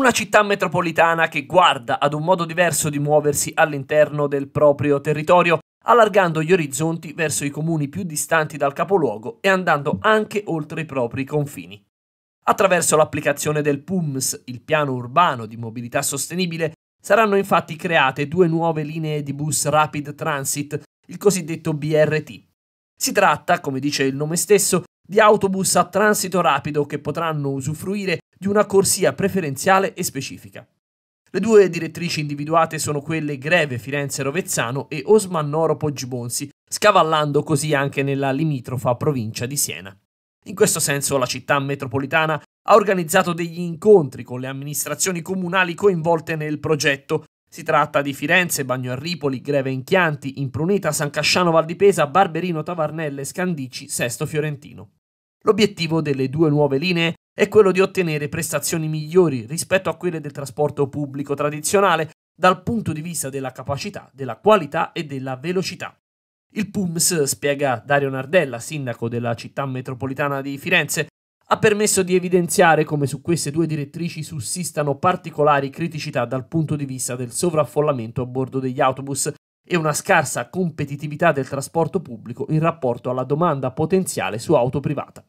Una città metropolitana che guarda ad un modo diverso di muoversi all'interno del proprio territorio, allargando gli orizzonti verso i comuni più distanti dal capoluogo e andando anche oltre i propri confini. Attraverso l'applicazione del PUMS, il piano urbano di mobilità sostenibile, saranno infatti create due nuove linee di bus Rapid Transit, il cosiddetto BRT. Si tratta, come dice il nome stesso, di autobus a transito rapido che potranno usufruire di una corsia preferenziale e specifica. Le due direttrici individuate sono quelle Greve Firenze-Rovezzano e Osmannoro Poggibonsi, scavallando così anche nella limitrofa provincia di Siena. In questo senso la città metropolitana ha organizzato degli incontri con le amministrazioni comunali coinvolte nel progetto. Si tratta di Firenze, Bagno Arripoli, Greve in Chianti, Impruneta, San Casciano Val di Pesa, Barberino Tavarnelle, Scandici, Sesto Fiorentino. L'obiettivo delle due nuove linee è quello di ottenere prestazioni migliori rispetto a quelle del trasporto pubblico tradizionale dal punto di vista della capacità, della qualità e della velocità. Il PUMS, spiega Dario Nardella, sindaco della città metropolitana di Firenze, ha permesso di evidenziare come su queste due direttrici sussistano particolari criticità dal punto di vista del sovraffollamento a bordo degli autobus e una scarsa competitività del trasporto pubblico in rapporto alla domanda potenziale su auto privata.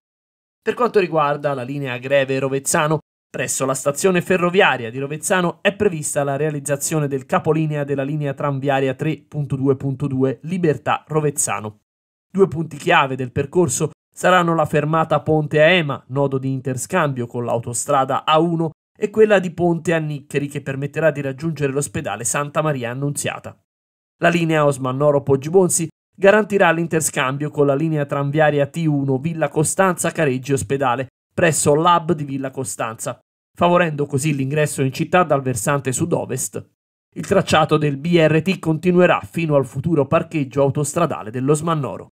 Per quanto riguarda la linea Greve-Rovezzano, presso la stazione ferroviaria di Rovezzano è prevista la realizzazione del capolinea della linea tranviaria 3.2.2 Libertà-Rovezzano. Due punti chiave del percorso saranno la fermata Ponte a Ema, nodo di interscambio con l'autostrada A1, e quella di Ponte a Niccheri che permetterà di raggiungere l'ospedale Santa Maria Annunziata. La linea Osman Noro Poggibonsi garantirà l'interscambio con la linea tranviaria T1 Villa Costanza Careggi Ospedale presso l'hub di Villa Costanza, favorendo così l'ingresso in città dal versante sud-ovest. Il tracciato del BRT continuerà fino al futuro parcheggio autostradale dello Smannoro.